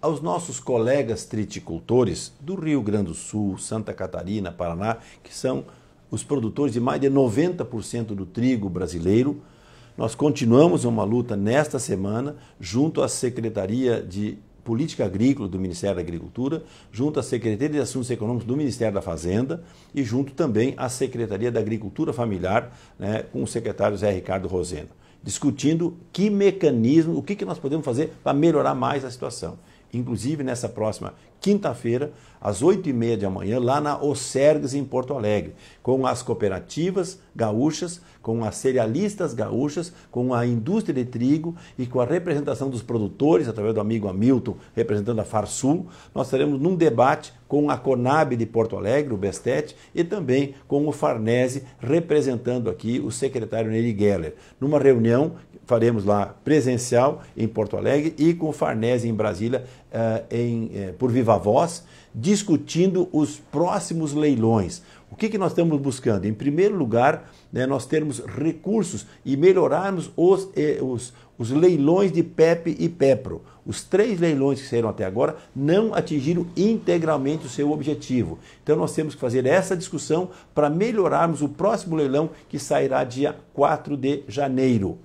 Aos nossos colegas triticultores do Rio Grande do Sul, Santa Catarina, Paraná, que são os produtores de mais de 90% do trigo brasileiro, nós continuamos uma luta nesta semana junto à Secretaria de Política Agrícola do Ministério da Agricultura, junto à Secretaria de Assuntos Econômicos do Ministério da Fazenda e junto também à Secretaria da Agricultura Familiar, né, com o secretário Zé Ricardo Roseno, discutindo que mecanismo, o que, que nós podemos fazer para melhorar mais a situação. Inclusive nessa próxima quinta-feira, às oito e meia da manhã, lá na Osergues, em Porto Alegre, com as cooperativas gaúchas, com as cerealistas gaúchas, com a indústria de trigo e com a representação dos produtores, através do amigo Hamilton, representando a Farsul. Nós teremos num debate com a Conab de Porto Alegre, o Bestete, e também com o Farnese, representando aqui o secretário Neri Geller. Numa reunião faremos lá presencial em Porto Alegre e com o Farnese em Brasília, eh, em, eh, por viva Viva Voz, discutindo os próximos leilões. O que, que nós estamos buscando? Em primeiro lugar, né, nós termos recursos e melhorarmos os, eh, os, os leilões de PEP e PEPRO. Os três leilões que saíram até agora não atingiram integralmente o seu objetivo. Então nós temos que fazer essa discussão para melhorarmos o próximo leilão que sairá dia 4 de janeiro.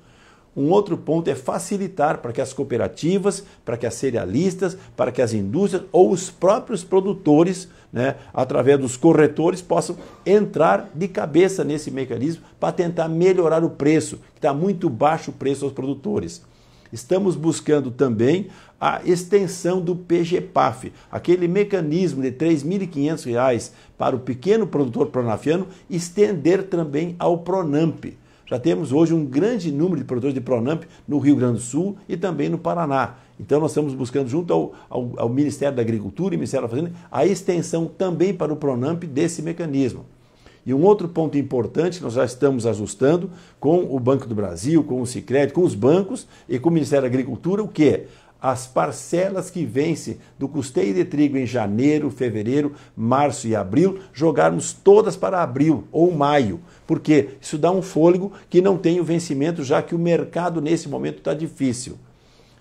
Um outro ponto é facilitar para que as cooperativas, para que as cerealistas, para que as indústrias ou os próprios produtores, né, através dos corretores, possam entrar de cabeça nesse mecanismo para tentar melhorar o preço, que está muito baixo o preço aos produtores. Estamos buscando também a extensão do PGPAF, aquele mecanismo de R$ 3.500 para o pequeno produtor pronafiano, estender também ao PRONAMP já temos hoje um grande número de produtores de Pronamp no Rio Grande do Sul e também no Paraná. Então nós estamos buscando junto ao, ao, ao Ministério da Agricultura e Ministério da Fazenda a extensão também para o Pronamp desse mecanismo. E um outro ponto importante que nós já estamos ajustando com o Banco do Brasil, com o Sicredi, com os bancos e com o Ministério da Agricultura, o que? as parcelas que vence do custeio de trigo em janeiro, fevereiro, março e abril, jogarmos todas para abril ou maio, porque isso dá um fôlego que não tem o vencimento, já que o mercado nesse momento está difícil.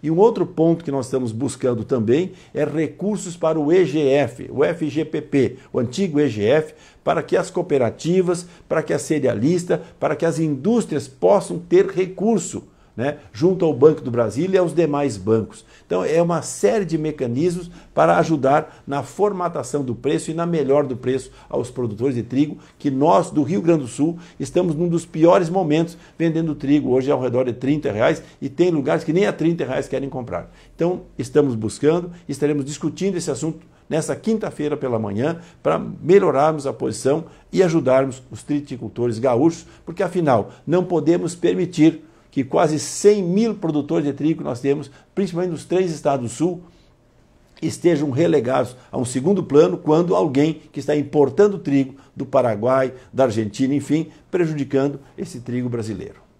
E um outro ponto que nós estamos buscando também é recursos para o EGF, o FGPP, o antigo EGF, para que as cooperativas, para que a cerealista, para que as indústrias possam ter recurso né, junto ao Banco do Brasil e aos demais bancos. Então, é uma série de mecanismos para ajudar na formatação do preço e na melhor do preço aos produtores de trigo, que nós, do Rio Grande do Sul, estamos num dos piores momentos vendendo trigo, hoje ao redor de 30 reais, e tem lugares que nem a 30 reais querem comprar. Então, estamos buscando, estaremos discutindo esse assunto nessa quinta-feira pela manhã para melhorarmos a posição e ajudarmos os triticultores gaúchos, porque afinal não podemos permitir que quase 100 mil produtores de trigo que nós temos, principalmente nos três estados do sul, estejam relegados a um segundo plano quando alguém que está importando trigo do Paraguai, da Argentina, enfim, prejudicando esse trigo brasileiro.